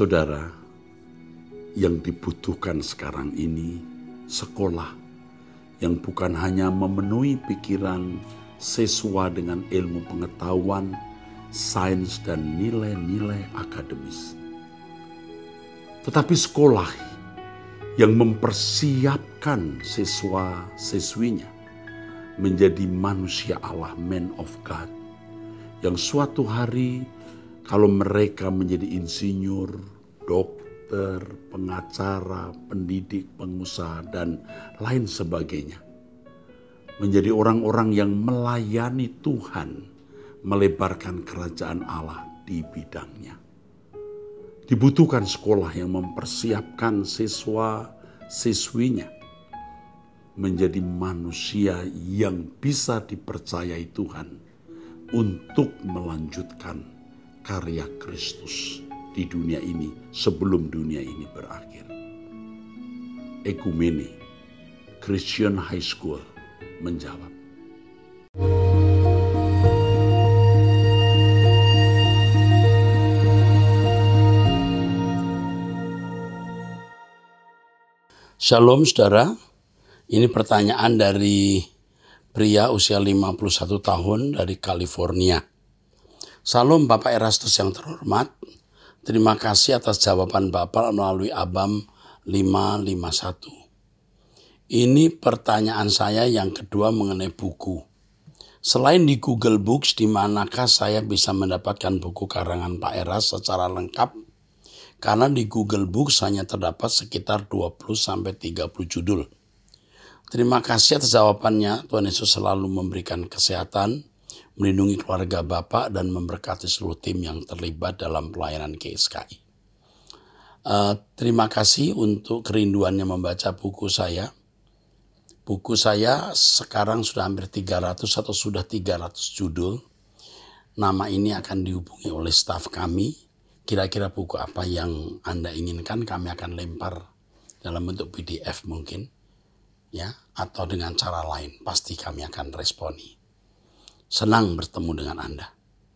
Saudara, yang dibutuhkan sekarang ini sekolah yang bukan hanya memenuhi pikiran sesuai dengan ilmu pengetahuan, sains, dan nilai-nilai akademis, tetapi sekolah yang mempersiapkan siswa-siswinya menjadi manusia Allah, man of God, yang suatu hari kalau mereka menjadi insinyur, dokter, pengacara, pendidik, pengusaha, dan lain sebagainya. Menjadi orang-orang yang melayani Tuhan, melebarkan kerajaan Allah di bidangnya. Dibutuhkan sekolah yang mempersiapkan siswa-siswinya menjadi manusia yang bisa dipercayai Tuhan untuk melanjutkan karya Kristus di dunia ini sebelum dunia ini berakhir. Ekumene Christian High School menjawab. Shalom saudara, ini pertanyaan dari pria usia 51 tahun dari California. Salam Bapak Erastus yang terhormat. Terima kasih atas jawaban Bapak melalui Abam 551. Ini pertanyaan saya yang kedua mengenai buku. Selain di Google Books, di manakah saya bisa mendapatkan buku karangan Pak Eras secara lengkap? Karena di Google Books hanya terdapat sekitar 20-30 judul. Terima kasih atas jawabannya. Tuhan Yesus selalu memberikan kesehatan, melindungi keluarga Bapak dan memberkati seluruh tim yang terlibat dalam pelayanan KSKI. Uh, eh, terima kasih untuk kerinduannya membaca buku saya. Buku saya sekarang sudah hampir 300 atau sudah 300 judul. Nama ini akan dihubungi oleh staf kami. Kira-kira buku apa yang Anda inginkan kami akan lempar dalam bentuk PDF mungkin ya atau dengan cara lain pasti kami akan responi senang bertemu dengan Anda.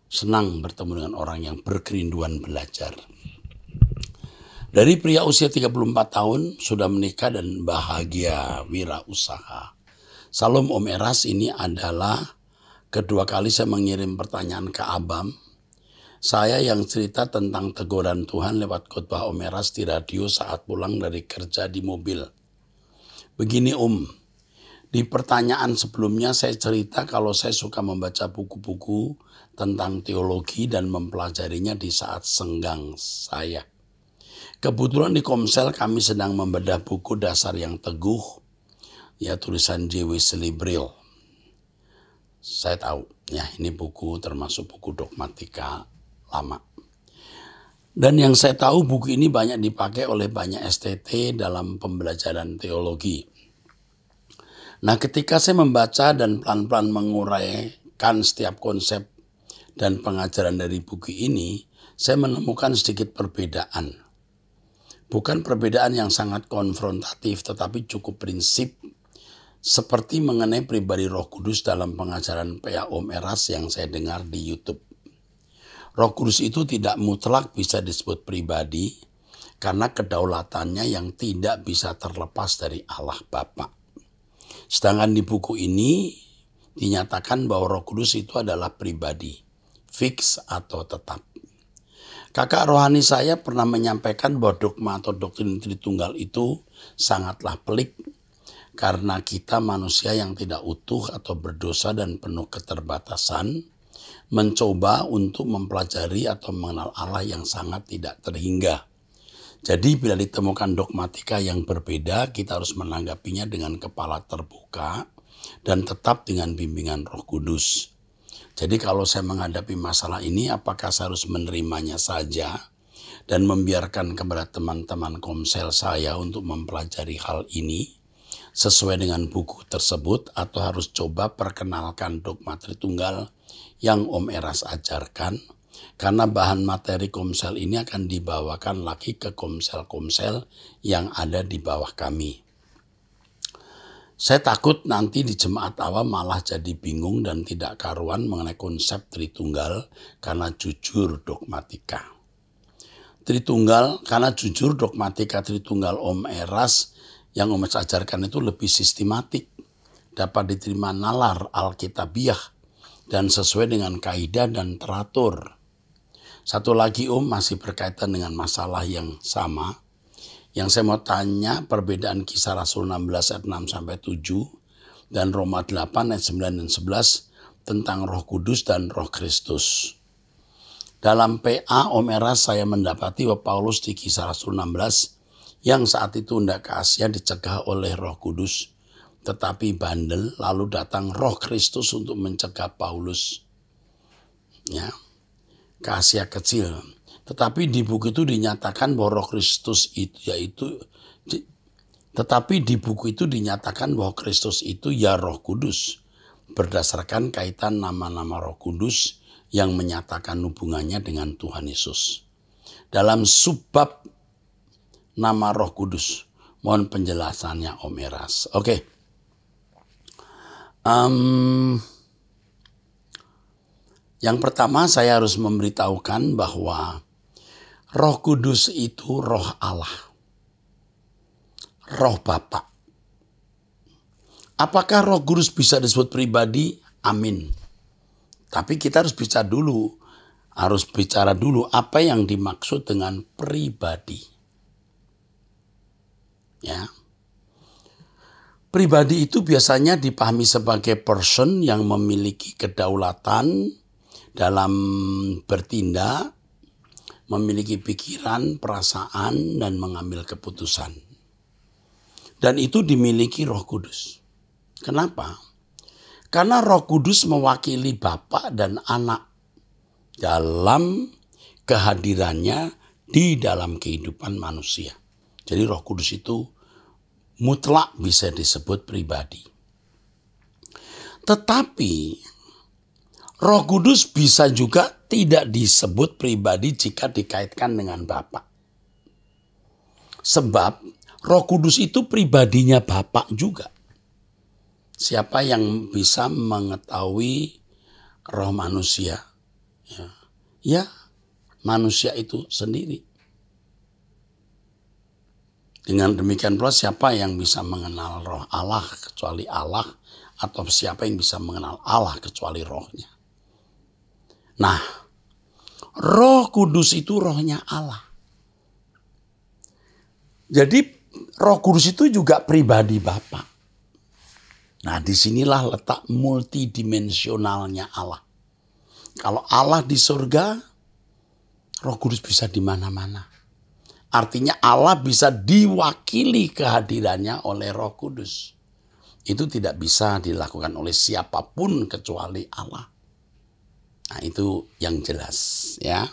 Senang bertemu dengan orang yang berkerinduan belajar. Dari pria usia 34 tahun, sudah menikah dan bahagia wira usaha. Salom Om Eras ini adalah kedua kali saya mengirim pertanyaan ke Abam. Saya yang cerita tentang teguran Tuhan lewat khotbah Om Eras di radio saat pulang dari kerja di mobil. Begini Om, um, di pertanyaan sebelumnya saya cerita kalau saya suka membaca buku-buku tentang teologi dan mempelajarinya di saat senggang saya. Kebetulan di Komsel kami sedang membedah buku dasar yang teguh, ya tulisan J. Wesley Brill. Saya tahu, ya ini buku termasuk buku dogmatika lama. Dan yang saya tahu buku ini banyak dipakai oleh banyak STT dalam pembelajaran teologi. Nah, ketika saya membaca dan pelan-pelan menguraikan setiap konsep dan pengajaran dari buku ini, saya menemukan sedikit perbedaan. Bukan perbedaan yang sangat konfrontatif, tetapi cukup prinsip seperti mengenai pribadi Roh Kudus dalam pengajaran PA Om Eras yang saya dengar di YouTube. Roh Kudus itu tidak mutlak bisa disebut pribadi karena kedaulatannya yang tidak bisa terlepas dari Allah Bapa. Sedangkan di buku ini dinyatakan bahwa Roh Kudus itu adalah pribadi, fix atau tetap. Kakak rohani saya pernah menyampaikan bahwa dogma atau doktrin Tritunggal itu sangatlah pelik karena kita manusia yang tidak utuh atau berdosa dan penuh keterbatasan mencoba untuk mempelajari atau mengenal Allah yang sangat tidak terhingga. Jadi bila ditemukan dogmatika yang berbeda, kita harus menanggapinya dengan kepala terbuka dan tetap dengan bimbingan Roh Kudus. Jadi kalau saya menghadapi masalah ini, apakah saya harus menerimanya saja dan membiarkan kepada teman-teman komsel saya untuk mempelajari hal ini sesuai dengan buku tersebut atau harus coba perkenalkan dogma Tritunggal yang Om Eras ajarkan karena bahan materi Komsel ini akan dibawakan lagi ke Komsel-Komsel yang ada di bawah kami. Saya takut nanti di jemaat awam malah jadi bingung dan tidak karuan mengenai konsep Tritunggal karena jujur dogmatika. Tritunggal karena jujur dogmatika Tritunggal Om Eras yang Om Eras ajarkan itu lebih sistematik, dapat diterima nalar Alkitabiah dan sesuai dengan kaidah dan teratur. Satu lagi Om masih berkaitan dengan masalah yang sama. Yang saya mau tanya perbedaan kisah Rasul 16 ayat 6 sampai 7 dan Roma 8 ayat 9 dan 11 tentang Roh Kudus dan Roh Kristus. Dalam PA Om era saya mendapati bahwa Paulus di kisah Rasul 16 yang saat itu tidak ke Asia dicegah oleh Roh Kudus tetapi bandel lalu datang Roh Kristus untuk mencegah Paulus. Ya, ke Asia Kecil. Tetapi di buku itu dinyatakan bahwa Roh Kristus itu yaitu tetapi di buku itu dinyatakan bahwa Kristus itu ya Roh Kudus berdasarkan kaitan nama-nama Roh Kudus yang menyatakan hubungannya dengan Tuhan Yesus. Dalam subbab nama Roh Kudus, mohon penjelasannya Om Eras. Oke. Okay. Um, yang pertama saya harus memberitahukan bahwa Roh Kudus itu roh Allah. Roh Bapa. Apakah Roh Kudus bisa disebut pribadi? Amin. Tapi kita harus bicara dulu, harus bicara dulu apa yang dimaksud dengan pribadi. Ya. Pribadi itu biasanya dipahami sebagai person yang memiliki kedaulatan, dalam bertindak, memiliki pikiran, perasaan, dan mengambil keputusan. Dan itu dimiliki Roh Kudus. Kenapa? Karena Roh Kudus mewakili Bapa dan Anak dalam kehadirannya di dalam kehidupan manusia. Jadi Roh Kudus itu mutlak bisa disebut pribadi. Tetapi Roh Kudus bisa juga tidak disebut pribadi jika dikaitkan dengan Bapa. Sebab Roh Kudus itu pribadinya Bapa juga. Siapa yang bisa mengetahui roh manusia? Ya, ya manusia itu sendiri. Dengan demikian pula siapa yang bisa mengenal roh Allah kecuali Allah atau siapa yang bisa mengenal Allah kecuali rohnya. Nah, Roh Kudus itu rohnya Allah. Jadi Roh Kudus itu juga pribadi Bapak. Nah, disinilah letak multidimensionalnya Allah. Kalau Allah di surga, Roh Kudus bisa di mana-mana. Artinya Allah bisa diwakili kehadirannya oleh Roh Kudus. Itu tidak bisa dilakukan oleh siapapun kecuali Allah. Nah, itu yang jelas ya.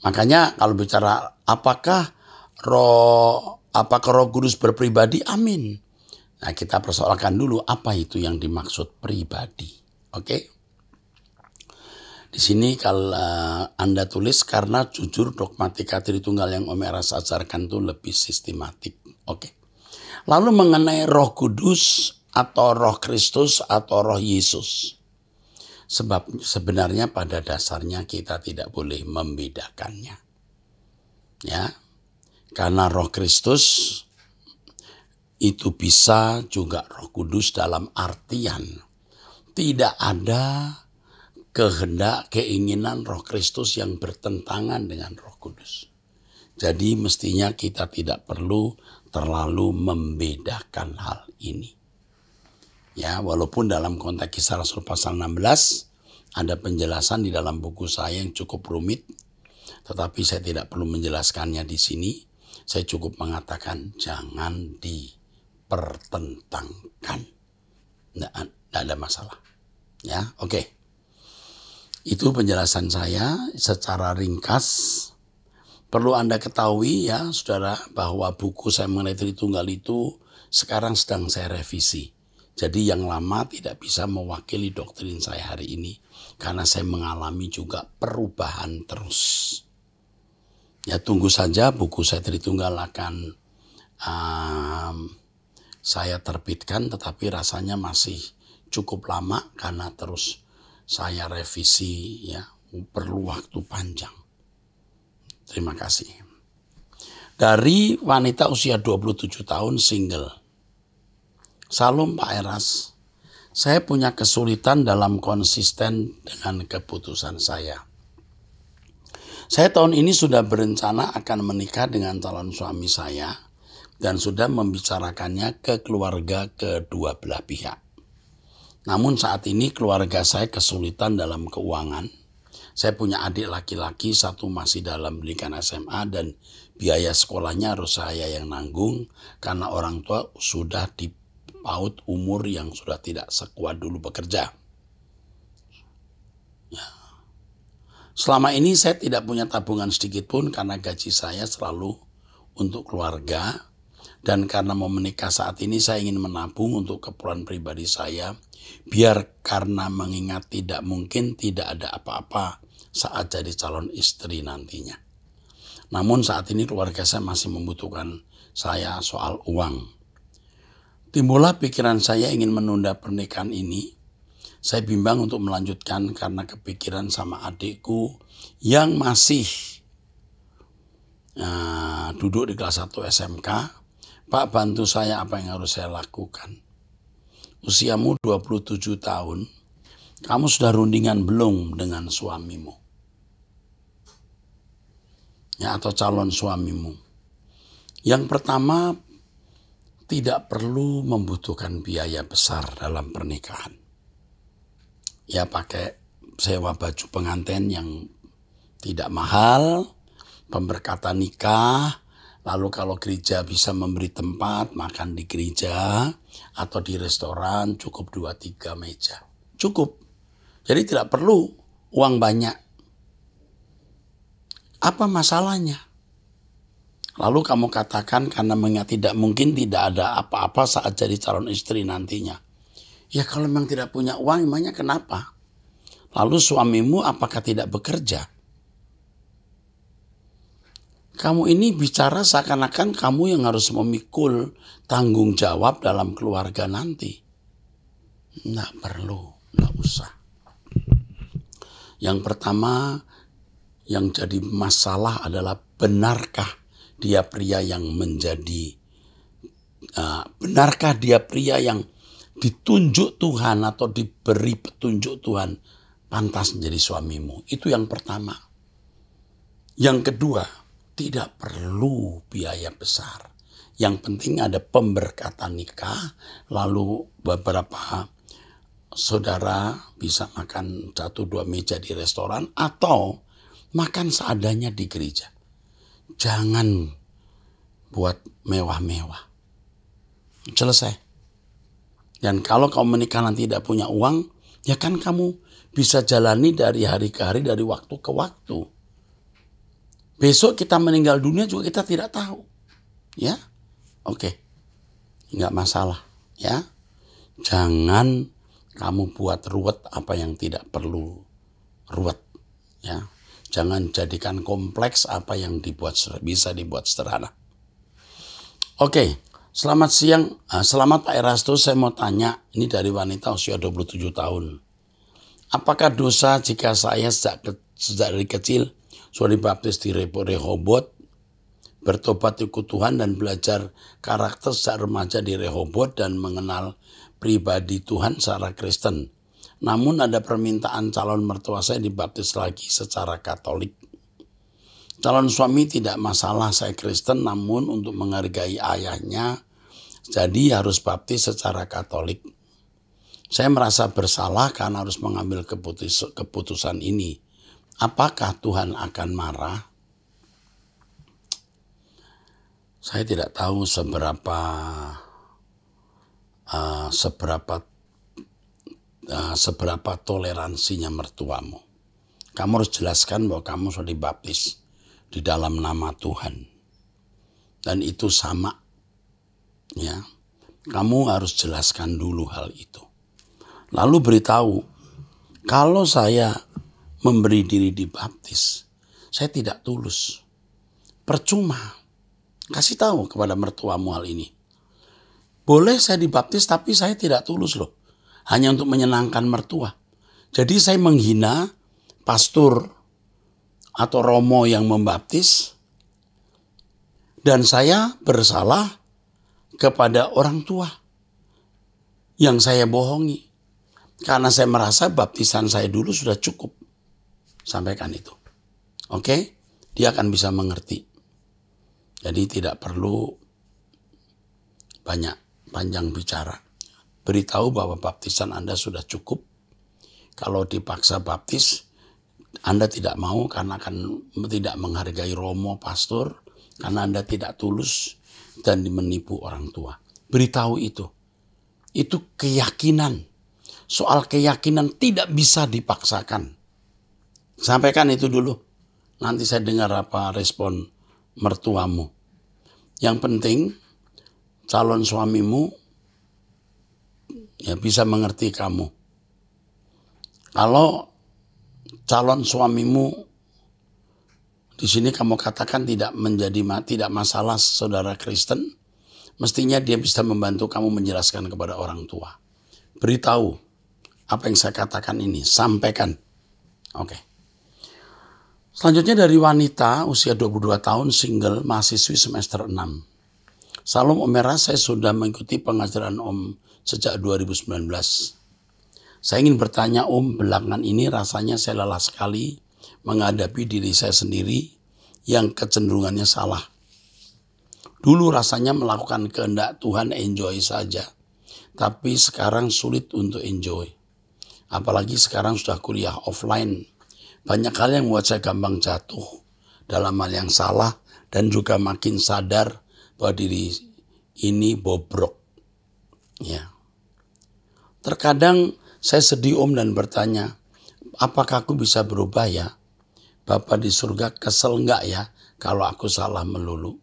Makanya kalau bicara apakah roh apakah roh kudus berpribadi? Amin. Nah, kita persoalkan dulu apa itu yang dimaksud pribadi. Oke? Di sini kalau eh, Anda tulis karena jujur dogmatika Tritunggal yang Om Eras ajarkan itu lebih sistematik. Oke. Lalu mengenai Roh Kudus atau Roh Kristus atau Roh Yesus. Sebab sebenarnya pada dasarnya kita tidak boleh membedakannya. Ya. Karena Roh Kristus itu bisa juga Roh Kudus dalam artian tidak ada kehendak keinginan Roh Kristus yang bertentangan dengan Roh Kudus. Jadi mestinya kita tidak perlu terlalu membedakan hal ini. Ya, walaupun dalam konteks kisah Rasul pasal 16 ada penjelasan di dalam buku saya yang cukup rumit, tetapi saya tidak perlu menjelaskannya di sini. Saya cukup mengatakan jangan dipertentangkan. Tidak, ada masalah. Ya, oke. Okay. Itu penjelasan saya secara ringkas. Perlu Anda ketahui ya, saudara, bahwa buku saya mengenai Tritunggal itu sekarang sedang saya revisi. Jadi yang lama tidak bisa mewakili doktrin saya hari ini karena saya mengalami juga perubahan terus. Ya tunggu saja buku saya Tritunggal akan um, saya terbitkan tetapi rasanya masih cukup lama karena terus saya revisi ya perlu waktu panjang. Terima kasih. Dari wanita usia 27 tahun single Salam Pak Eras, saya punya kesulitan dalam konsisten dengan keputusan saya. Saya tahun ini sudah berencana akan menikah dengan calon suami saya dan sudah membicarakannya ke keluarga kedua belah pihak. Namun saat ini keluarga saya kesulitan dalam keuangan. Saya punya adik laki-laki, satu masih dalam pendidikan SMA dan biaya sekolahnya harus saya yang nanggung karena orang tua sudah di paut umur yang sudah tidak sekuat dulu bekerja. Ya. Selama ini saya tidak punya tabungan sedikit pun karena gaji saya selalu untuk keluarga dan karena mau menikah saat ini saya ingin menabung untuk keperluan pribadi saya biar karena mengingat tidak mungkin tidak ada apa-apa saat jadi calon istri nantinya. Namun saat ini keluarga saya masih membutuhkan saya soal uang Timbullah pikiran saya ingin menunda pernikahan ini. Saya bimbang untuk melanjutkan karena kepikiran sama adikku yang masih uh, duduk di kelas 1 SMK. Pak bantu saya apa yang harus saya lakukan. Usiamu 27 tahun, kamu sudah rundingan belum dengan suamimu? Ya atau calon suamimu? Yang pertama tidak perlu membutuhkan biaya besar dalam pernikahan. Ya pakai sewa baju pengantin yang tidak mahal, pemberkatan nikah, lalu kalau gereja bisa memberi tempat makan di gereja atau di restoran cukup dua tiga meja. Cukup. Jadi tidak perlu uang banyak. Apa masalahnya? Lalu kamu katakan karena mengingat tidak mungkin tidak ada apa-apa saat jadi calon istri nantinya. Ya kalau memang tidak punya uang emangnya kenapa? Lalu suamimu apakah tidak bekerja? Kamu ini bicara seakan-akan kamu yang harus memikul tanggung jawab dalam keluarga nanti. Nggak perlu, nggak usah. Yang pertama, yang jadi masalah adalah benarkah dia pria yang menjadi uh, benarkah dia pria yang ditunjuk Tuhan atau diberi petunjuk Tuhan pantas menjadi suamimu itu yang pertama yang kedua tidak perlu biaya besar yang penting ada pemberkatan nikah lalu beberapa saudara bisa makan satu dua meja di restoran atau makan seadanya di gereja jangan buat mewah-mewah. Selesai. Dan kalau kamu menikah nanti tidak punya uang, ya kan kamu bisa jalani dari hari ke hari, dari waktu ke waktu. Besok kita meninggal dunia juga kita tidak tahu. Ya? Oke. Nggak masalah. Ya? Jangan kamu buat ruwet apa yang tidak perlu ruwet. Ya? Jangan jadikan kompleks apa yang dibuat bisa dibuat sederhana. Oke, selamat siang. Ah, selamat Pak Erasto. saya mau tanya, ini dari wanita usia 27 tahun. Apakah dosa jika saya sejak, ke, sejak dari kecil sudah dibaptis di Rehobot, bertobat ikut Tuhan dan belajar karakter sejak remaja di Rehobot dan mengenal pribadi Tuhan secara Kristen. Namun ada permintaan calon mertua saya dibaptis lagi secara Katolik. Calon suami tidak masalah saya Kristen namun untuk menghargai ayahnya jadi harus baptis secara Katolik. Saya merasa bersalah karena harus mengambil keputus keputusan ini. Apakah Tuhan akan marah? Saya tidak tahu seberapa uh, seberapa uh, seberapa toleransinya mertuamu. Kamu harus jelaskan bahwa kamu sudah dibaptis di dalam nama Tuhan. Dan itu sama. Ya. Kamu harus jelaskan dulu hal itu. Lalu beritahu, kalau saya memberi diri dibaptis, saya tidak tulus. Percuma. Kasih tahu kepada mertuamu hal ini. Boleh saya dibaptis tapi saya tidak tulus loh hanya untuk menyenangkan mertua. Jadi saya menghina pastor atau romo yang membaptis dan saya bersalah kepada orang tua yang saya bohongi. Karena saya merasa baptisan saya dulu sudah cukup. Sampaikan itu. Oke? Dia akan bisa mengerti. Jadi tidak perlu banyak panjang bicara beritahu bahwa baptisan Anda sudah cukup. Kalau dipaksa baptis, Anda tidak mau karena akan tidak menghargai romo pastor, karena Anda tidak tulus dan menipu orang tua. Beritahu itu. Itu keyakinan. Soal keyakinan tidak bisa dipaksakan. Sampaikan itu dulu. Nanti saya dengar apa respon mertuamu. Yang penting calon suamimu ya bisa mengerti kamu. Kalau calon suamimu di sini kamu katakan tidak menjadi tidak masalah saudara Kristen, mestinya dia bisa membantu kamu menjelaskan kepada orang tua. Beritahu apa yang saya katakan ini, sampaikan. Oke. Selanjutnya dari wanita usia 22 tahun single mahasiswi semester 6. Salam Om Mera, saya sudah mengikuti pengajaran Om sejak 2019. Saya ingin bertanya Om, belakangan ini rasanya saya lelah sekali menghadapi diri saya sendiri yang kecenderungannya salah. Dulu rasanya melakukan kehendak Tuhan enjoy saja, tapi sekarang sulit untuk enjoy. Apalagi sekarang sudah kuliah offline. Banyak hal yang membuat saya gampang jatuh dalam hal yang salah dan juga makin sadar bahwa diri ini bobrok. Ya. Terkadang saya sedih om dan bertanya, apakah aku bisa berubah ya? Bapak di surga kesel enggak ya kalau aku salah melulu?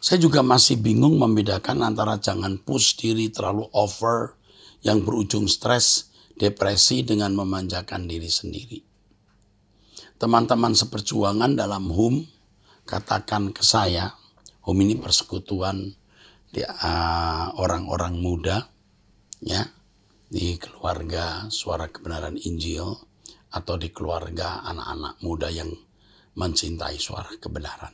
Saya juga masih bingung membedakan antara jangan push diri terlalu over yang berujung stres, depresi dengan memanjakan diri sendiri. Teman-teman seperjuangan dalam HUM, katakan ke saya, HUM ini persekutuan ah, orang-orang uh, orang -orang muda, ya di keluarga suara kebenaran Injil atau di keluarga anak-anak muda yang mencintai suara kebenaran.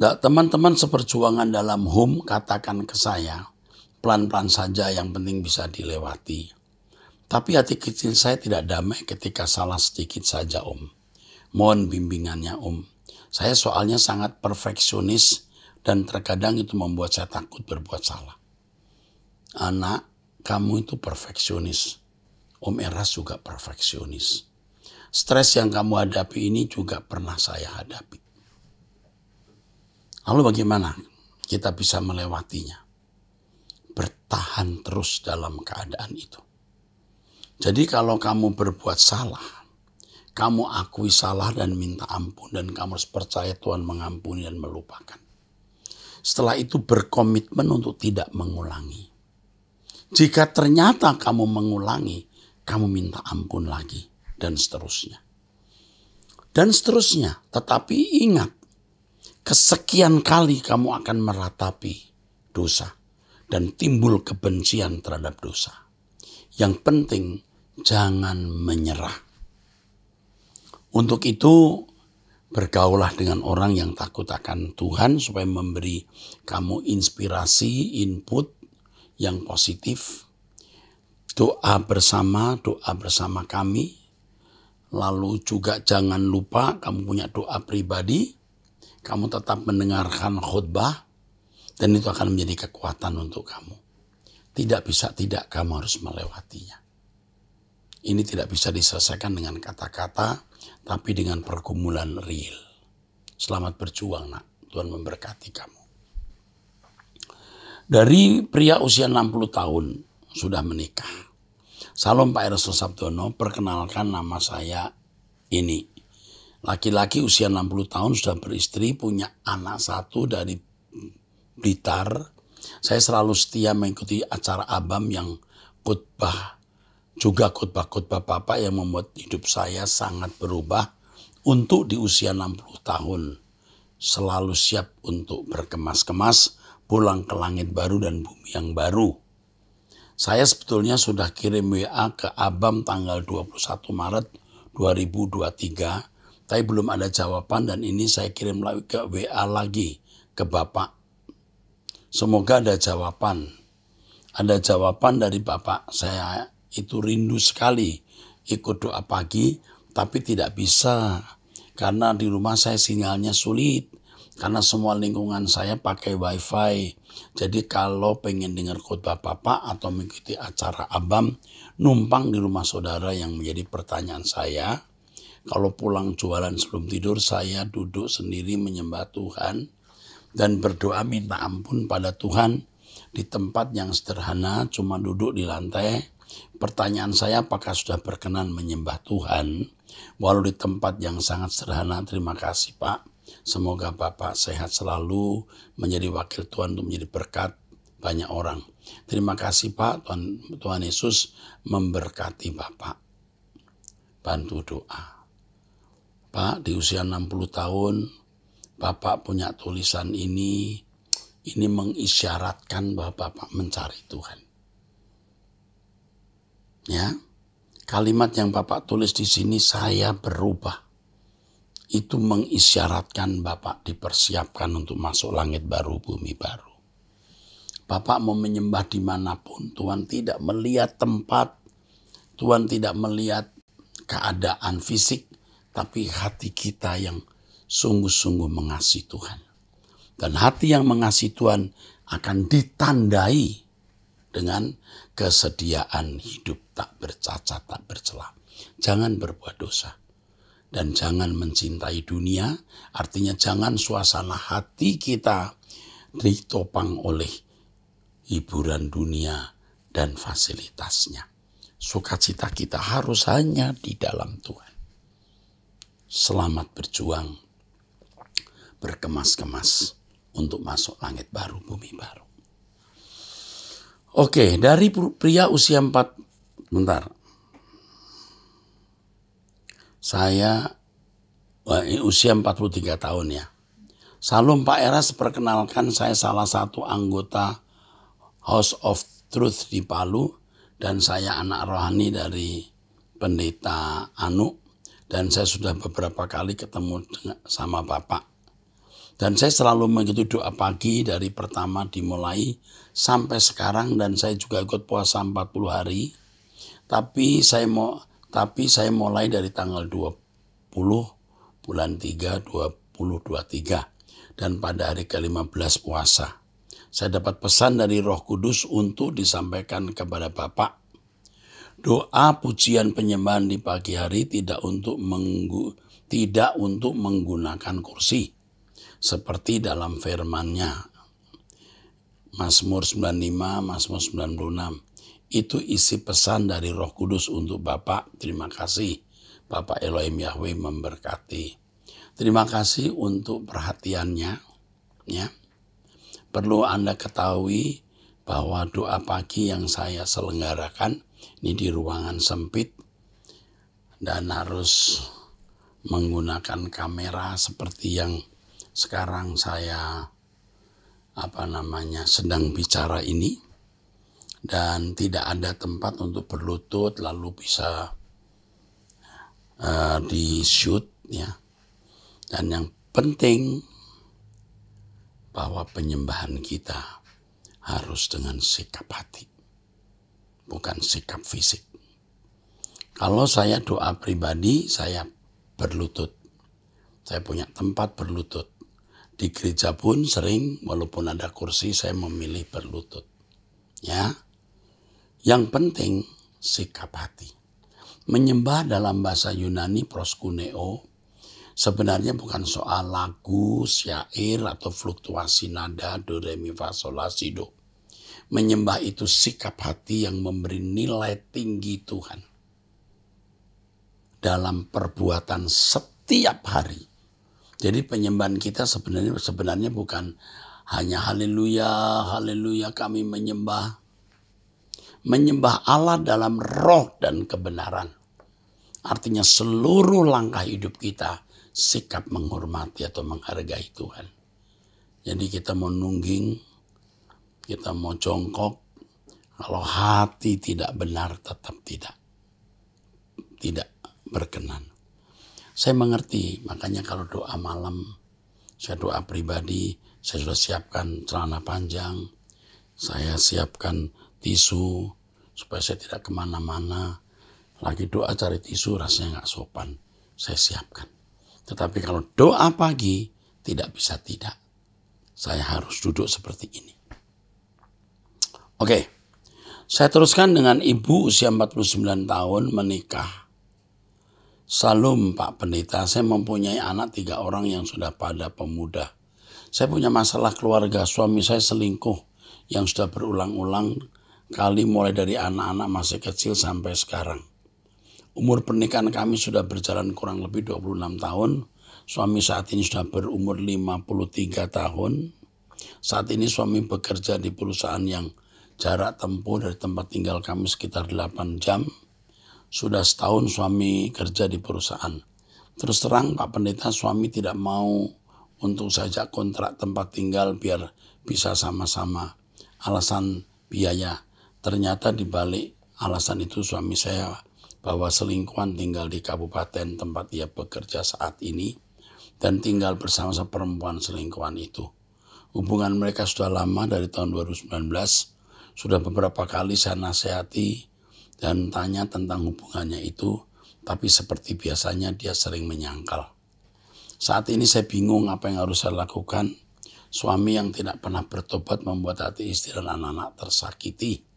Teman-teman seperjuangan dalam hum katakan ke saya, pelan-pelan saja yang penting bisa dilewati. Tapi hati kecil saya tidak damai ketika salah sedikit saja om. Mohon bimbingannya om. Saya soalnya sangat perfeksionis dan terkadang itu membuat saya takut berbuat salah anak kamu itu perfeksionis. Om Eras juga perfeksionis. Stres yang kamu hadapi ini juga pernah saya hadapi. Lalu bagaimana kita bisa melewatinya? Bertahan terus dalam keadaan itu. Jadi kalau kamu berbuat salah, kamu akui salah dan minta ampun dan kamu harus percaya Tuhan mengampuni dan melupakan. Setelah itu berkomitmen untuk tidak mengulangi. Jika ternyata kamu mengulangi, kamu minta ampun lagi dan seterusnya. Dan seterusnya, tetapi ingat, kesekian kali kamu akan meratapi dosa dan timbul kebencian terhadap dosa. Yang penting, jangan menyerah. Untuk itu, bergaulah dengan orang yang takut akan Tuhan supaya memberi kamu inspirasi, input, yang positif, doa bersama, doa bersama kami. Lalu juga jangan lupa kamu punya doa pribadi, kamu tetap mendengarkan khutbah, dan itu akan menjadi kekuatan untuk kamu. Tidak bisa tidak kamu harus melewatinya. Ini tidak bisa diselesaikan dengan kata-kata, tapi dengan pergumulan real. Selamat berjuang, Nak. Tuhan memberkati kamu. Dari pria usia 60 tahun sudah menikah. Salam Pak Erso Sabdono, perkenalkan nama saya ini. Laki-laki usia 60 tahun sudah beristri, punya anak satu dari Blitar. Saya selalu setia mengikuti acara Abam yang khotbah juga khotbah-khotbah Bapak yang membuat hidup saya sangat berubah untuk di usia 60 tahun. Selalu siap untuk berkemas-kemas pulang ke langit baru dan bumi yang baru. Saya sebetulnya sudah kirim WA ke Abam tanggal 21 Maret 2023, tapi belum ada jawaban dan ini saya kirim lagi ke WA lagi ke Bapak. Semoga ada jawaban. Ada jawaban dari Bapak. Saya itu rindu sekali ikut doa pagi, tapi tidak bisa karena di rumah saya sinyalnya sulit. Karena semua lingkungan saya pakai wifi. Jadi kalau pengen dengar khotbah papa atau mengikuti acara abam, numpang di rumah saudara yang menjadi pertanyaan saya. Kalau pulang jualan sebelum tidur, saya duduk sendiri menyembah Tuhan dan berdoa minta ampun pada Tuhan di tempat yang sederhana, cuma duduk di lantai. Pertanyaan saya apakah sudah berkenan menyembah Tuhan? Walau di tempat yang sangat sederhana, terima kasih Pak. Semoga Bapak sehat selalu, menjadi wakil Tuhan untuk menjadi berkat banyak orang. Terima kasih Pak, Tuhan, Tuhan Yesus memberkati Bapak. Bantu doa. Pak, di usia 60 tahun, Bapak punya tulisan ini, ini mengisyaratkan bahwa Bapak mencari Tuhan. Ya, kalimat yang Bapak tulis di sini, saya berubah itu mengisyaratkan Bapak dipersiapkan untuk masuk langit baru, bumi baru. Bapak mau menyembah dimanapun, Tuhan tidak melihat tempat, Tuhan tidak melihat keadaan fisik, tapi hati kita yang sungguh-sungguh mengasihi Tuhan. Dan hati yang mengasihi Tuhan akan ditandai dengan kesediaan hidup tak bercacat, tak bercelah. Jangan berbuat dosa dan jangan mencintai dunia, artinya jangan suasana hati kita ditopang oleh hiburan dunia dan fasilitasnya. Sukacita kita harus hanya di dalam Tuhan. Selamat berjuang, berkemas-kemas untuk masuk langit baru, bumi baru. Oke, dari pria usia 4, bentar, saya eh, usia 43 tahun ya. Salum Pak Eras perkenalkan saya salah satu anggota House of Truth di Palu dan saya anak rohani dari pendeta Anu dan saya sudah beberapa kali ketemu sama Bapak. Dan saya selalu mengikuti doa pagi dari pertama dimulai sampai sekarang dan saya juga ikut puasa 40 hari. Tapi saya mau tapi saya mulai dari tanggal 20 bulan 3 2023 dan pada hari ke-15 puasa. Saya dapat pesan dari Roh Kudus untuk disampaikan kepada Bapak. Doa pujian penyembahan di pagi hari tidak untuk menggu, tidak untuk menggunakan kursi seperti dalam firmannya nya Mazmur 95, Mazmur 96. Itu isi pesan dari Roh Kudus untuk Bapak. Terima kasih. Bapak Elohim Yahweh memberkati. Terima kasih untuk perhatiannya. Ya. Perlu Anda ketahui bahwa doa pagi yang saya selenggarakan ini di ruangan sempit dan harus menggunakan kamera seperti yang sekarang saya apa namanya sedang bicara ini dan tidak ada tempat untuk berlutut lalu bisa uh, eh, di shoot ya dan yang penting bahwa penyembahan kita harus dengan sikap hati bukan sikap fisik kalau saya doa pribadi saya berlutut saya punya tempat berlutut di gereja pun sering walaupun ada kursi saya memilih berlutut ya yang penting sikap hati. Menyembah dalam bahasa Yunani proskuneo sebenarnya bukan soal lagu, syair, atau fluktuasi nada, do, re, mi, fa, sol, la, si, do. Menyembah itu sikap hati yang memberi nilai tinggi Tuhan. Dalam perbuatan setiap hari. Jadi penyembahan kita sebenarnya sebenarnya bukan hanya haleluya, haleluya kami menyembah menyembah Allah dalam roh dan kebenaran. Artinya seluruh langkah hidup kita sikap menghormati atau menghargai Tuhan. Jadi kita mau nungging, kita mau jongkok, kalau hati tidak benar tetap tidak. Tidak berkenan. Saya mengerti, makanya kalau doa malam, saya doa pribadi, saya sudah siapkan celana panjang, saya siapkan tisu supaya saya tidak kemana-mana. Lagi doa cari tisu rasanya nggak sopan. Saya siapkan. Tetapi kalau doa pagi tidak bisa tidak. Saya harus duduk seperti ini. Oke, saya teruskan dengan ibu usia 49 tahun menikah. Salum Pak Pendeta, saya mempunyai anak tiga orang yang sudah pada pemuda. Saya punya masalah keluarga, suami saya selingkuh yang sudah berulang-ulang kali mulai dari anak-anak masih kecil sampai sekarang. Umur pernikahan kami sudah berjalan kurang lebih 26 tahun. Suami saat ini sudah berumur 53 tahun. Saat ini suami bekerja di perusahaan yang jarak tempuh dari tempat tinggal kami sekitar 8 jam. Sudah setahun suami kerja di perusahaan. Terus terang Pak Pendeta suami tidak mau untuk saja kontrak tempat tinggal biar bisa sama-sama. Alasan biaya Ternyata di balik alasan itu suami saya bahwa selingkuhan tinggal di kabupaten tempat ia bekerja saat ini dan tinggal bersama seperempuan selingkuhan itu. Hubungan mereka sudah lama dari tahun 2019, sudah beberapa kali saya nasihati dan tanya tentang hubungannya itu, tapi seperti biasanya dia sering menyangkal. Saat ini saya bingung apa yang harus saya lakukan. Suami yang tidak pernah bertobat membuat hati istri dan anak-anak tersakiti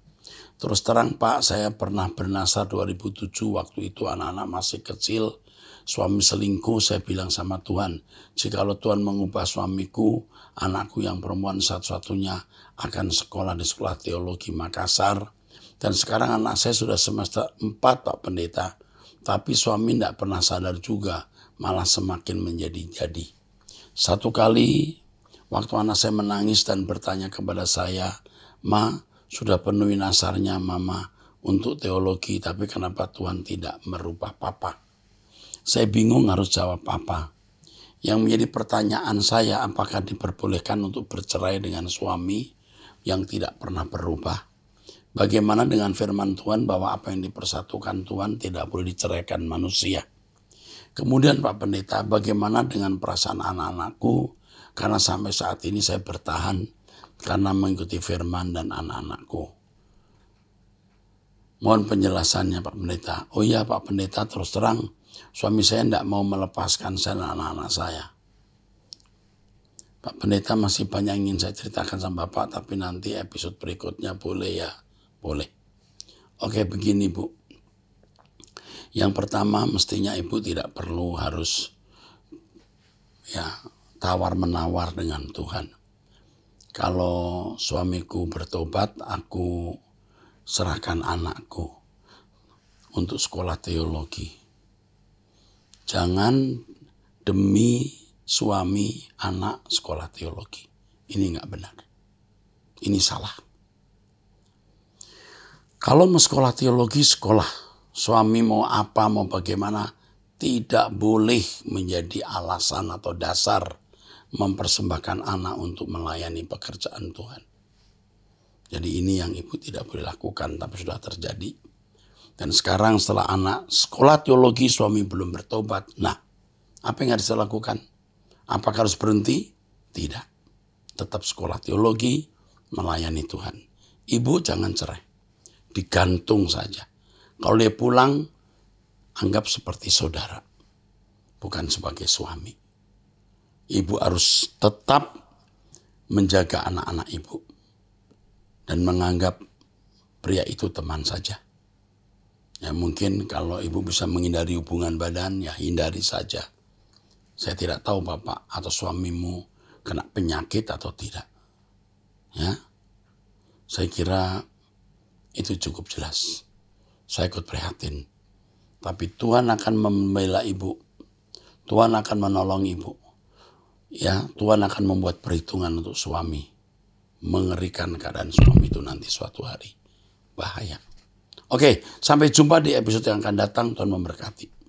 Terus terang Pak, saya pernah bernasar 2007, waktu itu anak-anak masih kecil, suami selingkuh, saya bilang sama Tuhan, jikalau Tuhan mengubah suamiku, anakku yang perempuan satu-satunya akan sekolah di sekolah teologi Makassar. Dan sekarang anak saya sudah semester 4 Pak Pendeta, tapi suami tidak pernah sadar juga, malah semakin menjadi-jadi. Satu kali, waktu anak saya menangis dan bertanya kepada saya, Ma, sudah penuhi nasarnya mama untuk teologi, tapi kenapa Tuhan tidak merubah papa? Saya bingung harus jawab apa. Yang menjadi pertanyaan saya apakah diperbolehkan untuk bercerai dengan suami yang tidak pernah berubah? Bagaimana dengan firman Tuhan bahwa apa yang dipersatukan Tuhan tidak boleh diceraikan manusia? Kemudian Pak Pendeta, bagaimana dengan perasaan anak-anakku? Karena sampai saat ini saya bertahan karena mengikuti firman dan anak-anakku. Mohon penjelasannya Pak Pendeta. Oh iya Pak Pendeta terus terang suami saya tidak mau melepaskan saya dan anak-anak saya. Pak Pendeta masih banyak ingin saya ceritakan sama Bapak tapi nanti episode berikutnya boleh ya? Boleh. Oke begini Bu. Yang pertama mestinya Ibu tidak perlu harus ya tawar menawar dengan Tuhan kalau suamiku bertobat, aku serahkan anakku untuk sekolah teologi. Jangan demi suami anak sekolah teologi. Ini nggak benar. Ini salah. Kalau mau sekolah teologi, sekolah. Suami mau apa, mau bagaimana, tidak boleh menjadi alasan atau dasar mempersembahkan anak untuk melayani pekerjaan Tuhan. Jadi ini yang ibu tidak boleh lakukan, tapi sudah terjadi. Dan sekarang setelah anak sekolah teologi, suami belum bertobat. Nah, apa yang harus dilakukan? Apakah harus berhenti? Tidak. Tetap sekolah teologi, melayani Tuhan. Ibu jangan cerai. Digantung saja. Kalau dia pulang, anggap seperti saudara. Bukan sebagai suami ibu harus tetap menjaga anak-anak ibu dan menganggap pria itu teman saja. Ya mungkin kalau ibu bisa menghindari hubungan badan, ya hindari saja. Saya tidak tahu bapak atau suamimu kena penyakit atau tidak. Ya, saya kira itu cukup jelas. Saya ikut prihatin. Tapi Tuhan akan membela ibu. Tuhan akan menolong ibu ya Tuhan akan membuat perhitungan untuk suami. Mengerikan keadaan suami itu nanti suatu hari. Bahaya. Oke, sampai jumpa di episode yang akan datang. Tuhan memberkati.